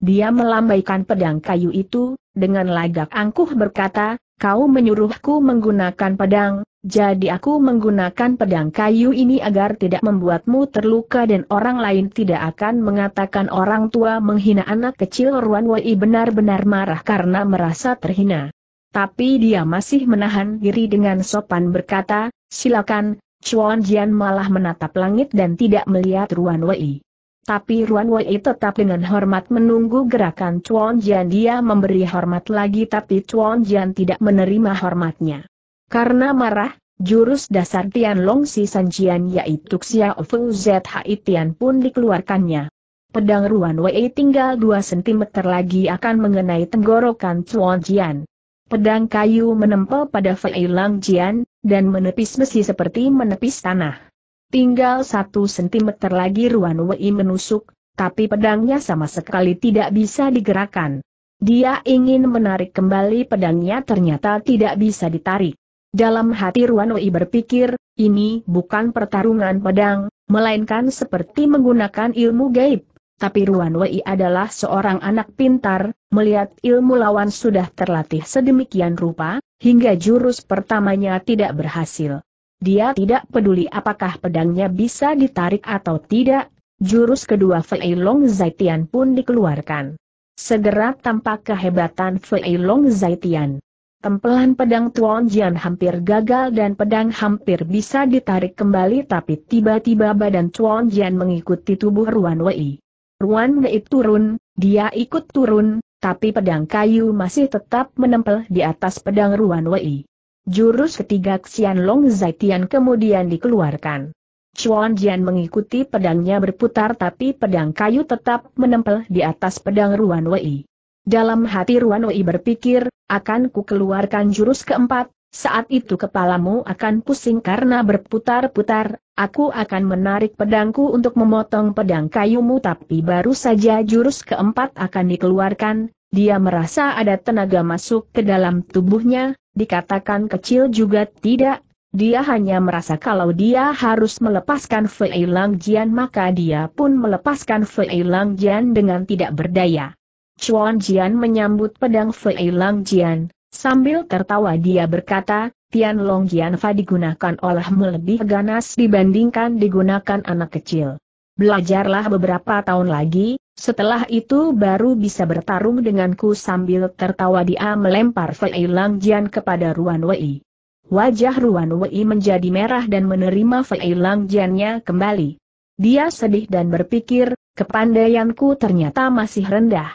Dia melambaikan pedang kayu itu, dengan lagak angkuh berkata, kau menyuruhku menggunakan pedang, jadi aku menggunakan pedang kayu ini agar tidak membuatmu terluka dan orang lain tidak akan mengatakan orang tua menghina anak kecil Ruan Wei benar-benar marah karena merasa terhina. Tapi dia masih menahan diri dengan sopan berkata, silakan, Chuan Jian malah menatap langit dan tidak melihat Ruan Wei. Tapi Ruan Wei tetap dengan hormat menunggu gerakan Chuan Jian dia memberi hormat lagi tapi Chuan Jian tidak menerima hormatnya. Karena marah, jurus dasar Tian Long Si San Jian yaitu Xiao Fu Zhai Tian pun dikeluarkannya. Pedang Ruan Wei tinggal 2 cm lagi akan mengenai tenggorokan Chuan Jian. Pedang kayu menempel pada Fei Lang Jian, dan menepis besi seperti menepis tanah. Tinggal satu sentimeter lagi Ruan Wei menusuk, tapi pedangnya sama sekali tidak bisa digerakkan. Dia ingin menarik kembali pedangnya ternyata tidak bisa ditarik. Dalam hati Ruan Wei berpikir, ini bukan pertarungan pedang, melainkan seperti menggunakan ilmu gaib. Tapi Ruan Wei adalah seorang anak pintar, melihat ilmu lawan sudah terlatih sedemikian rupa, hingga jurus pertamanya tidak berhasil. Dia tidak peduli apakah pedangnya bisa ditarik atau tidak, jurus kedua Fei Long Zaitian pun dikeluarkan. Segera tampak kehebatan Fei Long Zaitian. Tempelan pedang Tuan Jian hampir gagal dan pedang hampir bisa ditarik kembali tapi tiba-tiba badan Tuan Jian mengikuti tubuh Ruan Wei. Ruan Wei turun, dia ikut turun, tapi pedang kayu masih tetap menempel di atas pedang Ruan Wei. Jurus ketiga Xian Long Zaitian kemudian dikeluarkan. Chuan Jian mengikuti pedangnya berputar tapi pedang kayu tetap menempel di atas pedang Ruan Wei. Dalam hati Ruan Wei berpikir, akan ku keluarkan jurus keempat, saat itu kepalamu akan pusing karena berputar-putar, aku akan menarik pedangku untuk memotong pedang kayumu tapi baru saja jurus keempat akan dikeluarkan, dia merasa ada tenaga masuk ke dalam tubuhnya, dikatakan kecil juga tidak, dia hanya merasa kalau dia harus melepaskan Fei Lang Jian maka dia pun melepaskan Fei Lang Jian dengan tidak berdaya. Chuan Jian menyambut pedang Fei Lang Jian, sambil tertawa dia berkata, Tian Long Jian Fa digunakan olehmu lebih ganas dibandingkan digunakan anak kecil. Belajarlah beberapa tahun lagi, setelah itu baru bisa bertarung denganku sambil tertawa dia melempar Fei Jian kepada Ruan Wei. Wajah Ruan Wei menjadi merah dan menerima Fei Jiannya kembali. Dia sedih dan berpikir, kepandaianku ternyata masih rendah.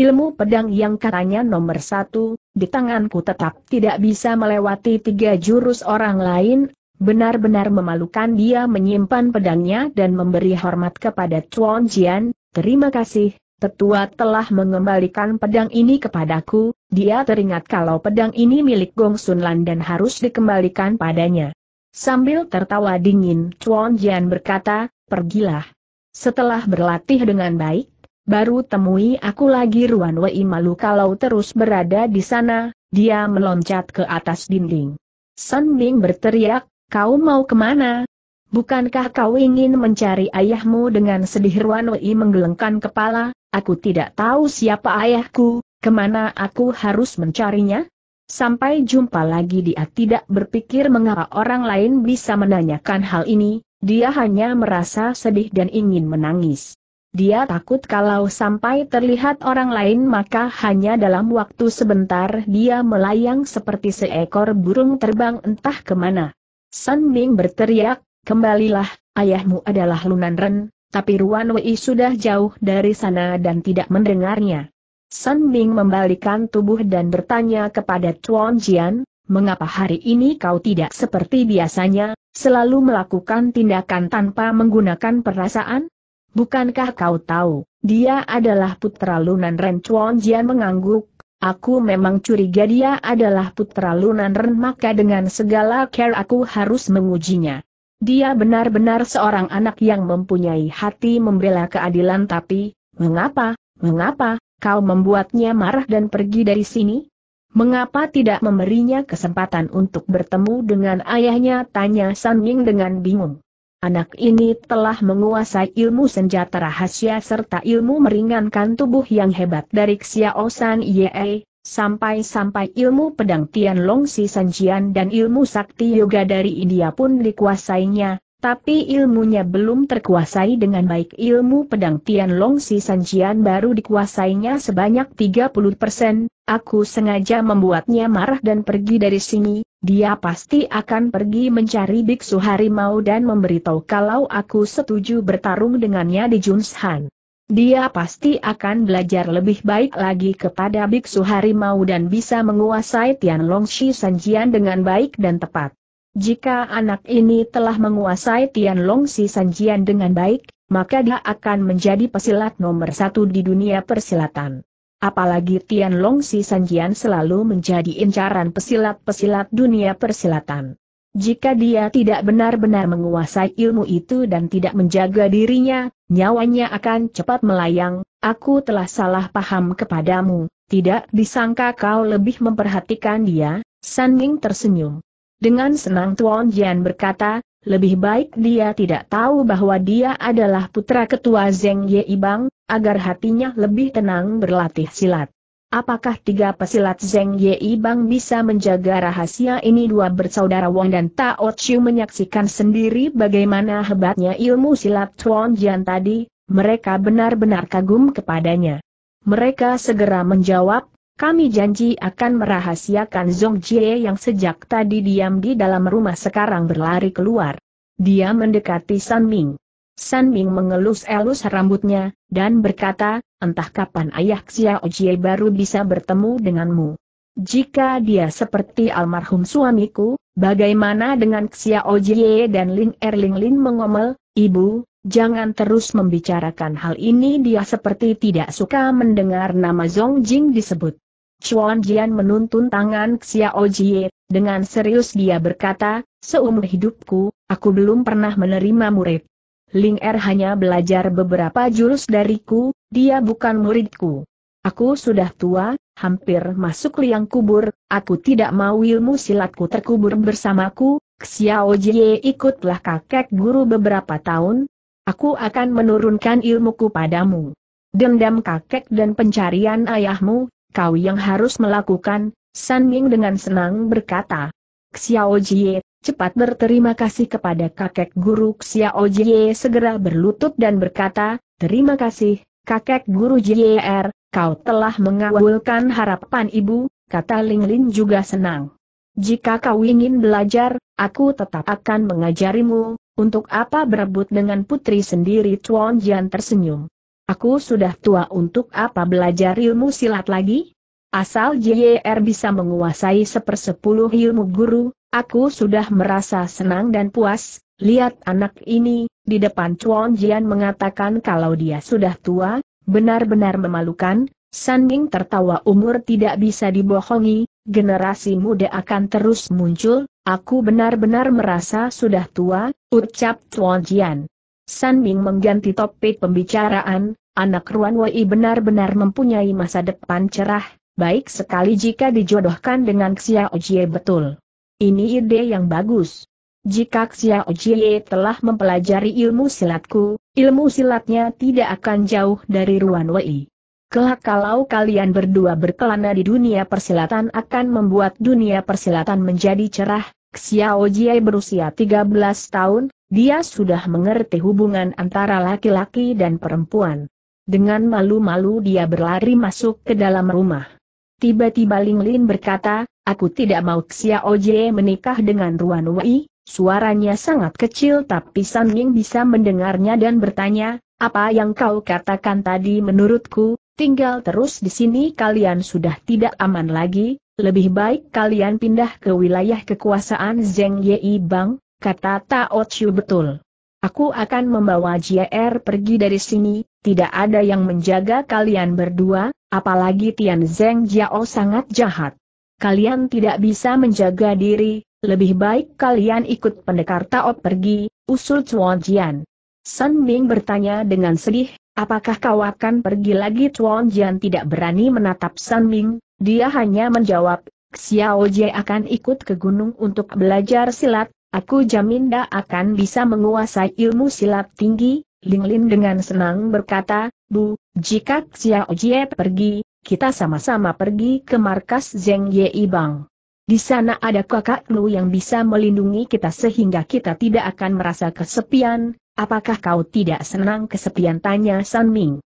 Ilmu pedang yang katanya nomor satu, di tanganku tetap tidak bisa melewati tiga jurus orang lain, benar-benar memalukan dia menyimpan pedangnya dan memberi hormat kepada Chuan Jian, Terima kasih, tetua telah mengembalikan pedang ini kepadaku, dia teringat kalau pedang ini milik Gong Sun Lan dan harus dikembalikan padanya. Sambil tertawa dingin, Chuan Jian berkata, pergilah. Setelah berlatih dengan baik, baru temui aku lagi Ruan Wei malu kalau terus berada di sana, dia meloncat ke atas dinding. Sun Ming berteriak, kau mau kemana, Bukankah kau ingin mencari ayahmu dengan sedih Ruanoi menggelengkan kepala, aku tidak tahu siapa ayahku, kemana aku harus mencarinya? Sampai jumpa lagi dia tidak berpikir mengapa orang lain bisa menanyakan hal ini, dia hanya merasa sedih dan ingin menangis. Dia takut kalau sampai terlihat orang lain maka hanya dalam waktu sebentar dia melayang seperti seekor burung terbang entah kemana. Sun Ming berteriak, Kembalilah, ayahmu adalah Lunan Ren, tapi Ruan Wei sudah jauh dari sana dan tidak mendengarnya. San Ming membalikan tubuh dan bertanya kepada Chuan Jian, mengapa hari ini kau tidak seperti biasanya, selalu melakukan tindakan tanpa menggunakan perasaan? Bukankah kau tahu, dia adalah putra Lunan Ren Chuan Jian mengangguk, aku memang curiga dia adalah putra Lunan Ren maka dengan segala care aku harus mengujinya. Dia benar-benar seorang anak yang mempunyai hati membela keadilan tapi, mengapa, mengapa, kau membuatnya marah dan pergi dari sini? Mengapa tidak memberinya kesempatan untuk bertemu dengan ayahnya? Tanya San Ying dengan bingung. Anak ini telah menguasai ilmu senjata rahasia serta ilmu meringankan tubuh yang hebat dari Xiao San Yei. Sampai-sampai ilmu pedang Tianlong Si Sanjian dan ilmu sakti yoga dari India pun dikuasainya, tapi ilmunya belum terkuasai dengan baik ilmu pedang Tianlong Si Sanjian baru dikuasainya sebanyak 30 persen, aku sengaja membuatnya marah dan pergi dari sini, dia pasti akan pergi mencari biksu harimau dan memberitahu kalau aku setuju bertarung dengannya di Junshan. Dia pasti akan belajar lebih baik lagi kepada Biksu Harimau dan bisa menguasai Tianlong Shi Sanjian dengan baik dan tepat. Jika anak ini telah menguasai Tianlong Si Sanjian dengan baik, maka dia akan menjadi pesilat nomor satu di dunia persilatan. Apalagi Tianlong Si Sanjian selalu menjadi incaran pesilat-pesilat dunia persilatan. Jika dia tidak benar-benar menguasai ilmu itu dan tidak menjaga dirinya, nyawanya akan cepat melayang, aku telah salah paham kepadamu, tidak disangka kau lebih memperhatikan dia, San Ming tersenyum. Dengan senang Tuan Jian berkata, lebih baik dia tidak tahu bahwa dia adalah putra ketua Zeng Ye Ibang, agar hatinya lebih tenang berlatih silat. Apakah tiga pesilat Zeng Yi Bang bisa menjaga rahasia ini dua bersaudara Wang dan Tao Chiu menyaksikan sendiri bagaimana hebatnya ilmu silat Tuan Jian tadi, mereka benar-benar kagum kepadanya. Mereka segera menjawab, kami janji akan merahasiakan Zong Jie yang sejak tadi diam di dalam rumah sekarang berlari keluar. Dia mendekati San Ming. San Ming mengelus-elus rambutnya, dan berkata, entah kapan ayah Xiao Jie baru bisa bertemu denganmu. Jika dia seperti almarhum suamiku, bagaimana dengan Xiao Jie dan Ling Er? Ling Lin mengomel, Ibu, jangan terus membicarakan hal ini dia seperti tidak suka mendengar nama Zhong Jing disebut. Chuan Jian menuntun tangan Xiao Jie, dengan serius dia berkata, seumur hidupku, aku belum pernah menerima murid. Ling Er hanya belajar beberapa jurus dariku, dia bukan muridku. Aku sudah tua, hampir masuk liang kubur, aku tidak mau ilmu silatku terkubur bersamaku, Xiao Jie ikutlah kakek guru beberapa tahun, aku akan menurunkan ilmuku padamu. Dendam kakek dan pencarian ayahmu, kau yang harus melakukan, San Ming dengan senang berkata. Xiao Jie, cepat berterima kasih kepada kakek guru Xiao Jie segera berlutut dan berkata, terima kasih, Kakek Guru JR, kau telah mengabulkan harapan ibu, kata Ling Lin juga senang. Jika kau ingin belajar, aku tetap akan mengajarimu, untuk apa berebut dengan putri sendiri Chuan Jian tersenyum. Aku sudah tua untuk apa belajar ilmu silat lagi? Asal JR bisa menguasai sepersepuluh ilmu guru, aku sudah merasa senang dan puas, lihat anak ini, di depan Chuan Jian mengatakan kalau dia sudah tua, benar-benar memalukan, San Ming tertawa umur tidak bisa dibohongi, generasi muda akan terus muncul, aku benar-benar merasa sudah tua, ucap Chuan Jian. San Ming mengganti topik pembicaraan, anak Ruan Wei benar-benar mempunyai masa depan cerah, baik sekali jika dijodohkan dengan Xiao Jie betul. Ini ide yang bagus. Jika Xiao Jie telah mempelajari ilmu silatku, ilmu silatnya tidak akan jauh dari Ruan Wei. Kelak kalau kalian berdua berkelana di dunia persilatan akan membuat dunia persilatan menjadi cerah, Xiao Jie berusia 13 tahun, dia sudah mengerti hubungan antara laki-laki dan perempuan. Dengan malu-malu dia berlari masuk ke dalam rumah. Tiba-tiba Ling Lin berkata, aku tidak mau Xiao Jie menikah dengan Ruan Wei, Suaranya sangat kecil tapi San Ying bisa mendengarnya dan bertanya, apa yang kau katakan tadi menurutku, tinggal terus di sini kalian sudah tidak aman lagi, lebih baik kalian pindah ke wilayah kekuasaan Zeng Yei Bang, kata Tao Chiu betul. Aku akan membawa JR er pergi dari sini, tidak ada yang menjaga kalian berdua, apalagi Tian Zeng Jiao sangat jahat. Kalian tidak bisa menjaga diri, lebih baik kalian ikut pendekar Tao pergi, usul Chuan Jian. Sun Ming bertanya dengan sedih, apakah kau akan pergi lagi Chuan Jian tidak berani menatap Sun Ming, dia hanya menjawab, Xiao Jie akan ikut ke gunung untuk belajar silat, aku jamin dia akan bisa menguasai ilmu silat tinggi, Ling Lin dengan senang berkata, Bu, jika Xiao Jie pergi, kita sama-sama pergi ke markas Zheng Yei Bang. Di sana ada lu yang bisa melindungi kita sehingga kita tidak akan merasa kesepian, apakah kau tidak senang kesepian tanya San Ming.